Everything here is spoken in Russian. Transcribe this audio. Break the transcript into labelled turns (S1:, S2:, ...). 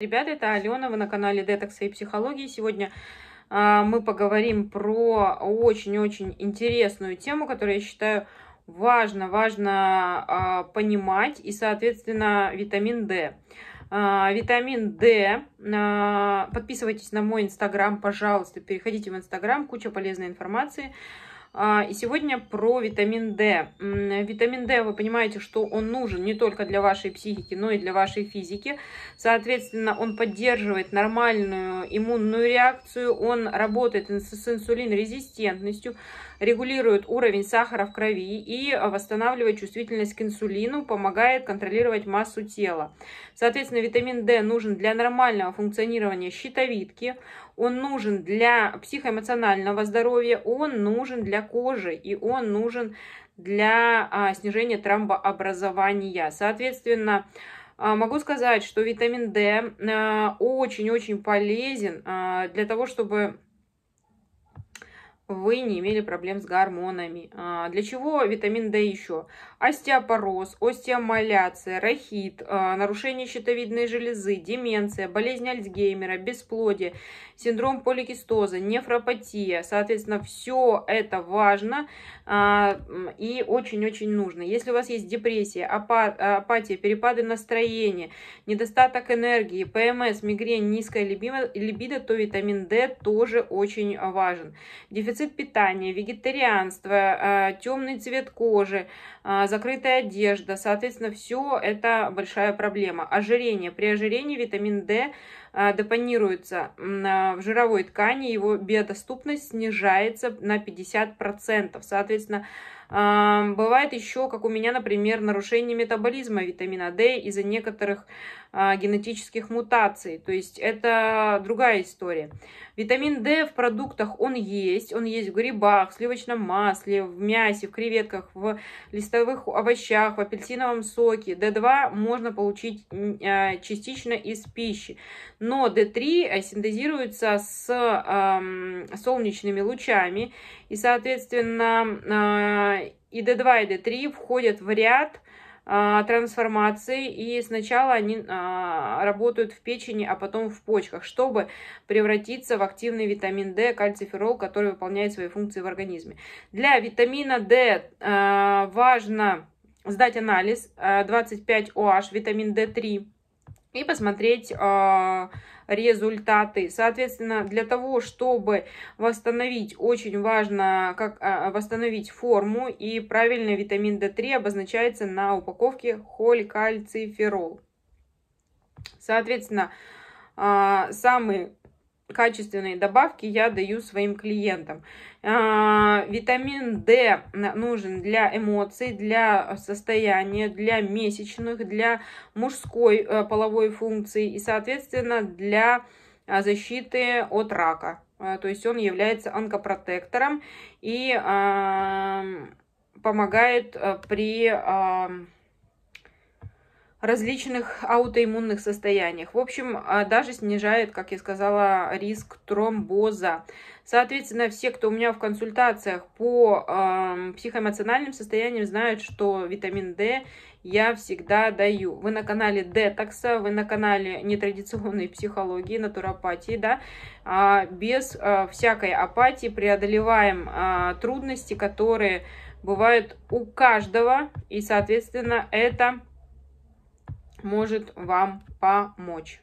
S1: Ребята, это Алена, вы на канале Детокса и психологии. Сегодня а, мы поговорим про очень-очень интересную тему, которую я считаю важно, важно а, понимать, и, соответственно, витамин D. А, витамин D. А, подписывайтесь на мой инстаграм, пожалуйста, переходите в инстаграм, куча полезной информации. А, и сегодня про витамин D. Витамин D, вы понимаете, что он нужен не только для вашей психики, но и для вашей физики. Соответственно, он поддерживает нормальную иммунную реакцию, он работает с инсулинорезистентностью регулирует уровень сахара в крови и э, восстанавливает чувствительность к инсулину, помогает контролировать массу тела. Соответственно, витамин D нужен для нормального функционирования щитовидки, он нужен для психоэмоционального здоровья, он нужен для кожи и он нужен для а, снижения тромбообразования. Соответственно, а, Могу сказать, что витамин D э, очень-очень полезен э, для того, чтобы вы не имели проблем с гормонами. А, для чего витамин D еще? Остеопороз, остеомаляция, рахит, а, нарушение щитовидной железы, деменция, болезнь Альцгеймера, бесплодие, синдром поликистоза, нефропатия. Соответственно, все это важно а, и очень-очень нужно. Если у вас есть депрессия, апатия, перепады настроения, недостаток энергии, ПМС, мигрень, низкая либидо, то витамин D тоже очень важен. Дефицит рецепт питания, вегетарианство, а, темный цвет кожи, а, закрытая одежда. Соответственно, все это большая проблема. Ожирение. При ожирении витамин D а, депонируется в жировой ткани, его биодоступность снижается на 50%. Соответственно, Бывает еще, как у меня, например, нарушение метаболизма витамина D из-за некоторых а, генетических мутаций. То есть это другая история. Витамин D в продуктах он есть. Он есть в грибах, в сливочном масле, в мясе, в креветках, в листовых овощах, в апельсиновом соке. D2 можно получить а, частично из пищи. Но D3 э, синтезируется с солнечными лучами. И, соответственно, а, и D2, и D3 входят в ряд а, трансформаций, и сначала они а, работают в печени, а потом в почках, чтобы превратиться в активный витамин D, кальциферол, который выполняет свои функции в организме. Для витамина D а, важно сдать анализ а, 25 OH, витамин D3, и посмотреть э, результаты. Соответственно, для того, чтобы восстановить, очень важно как э, восстановить форму, и правильный витамин D3 обозначается на упаковке холикальциферол. Соответственно, э, самый качественные добавки я даю своим клиентам. А, витамин D нужен для эмоций, для состояния, для месячных, для мужской э, половой функции и, соответственно, для а, защиты от рака. А, то есть он является онкопротектором и помогает э, при различных аутоиммунных состояниях. В общем, а, даже снижает, как я сказала, риск тромбоза. Соответственно, все, кто у меня в консультациях по э, психоэмоциональным состояниям, знают, что витамин D я всегда даю. Вы на канале детокса, вы на канале нетрадиционной психологии, натуропатии, да, а, без а, всякой апатии преодолеваем а, трудности, которые бывают у каждого, и, соответственно, это может вам помочь.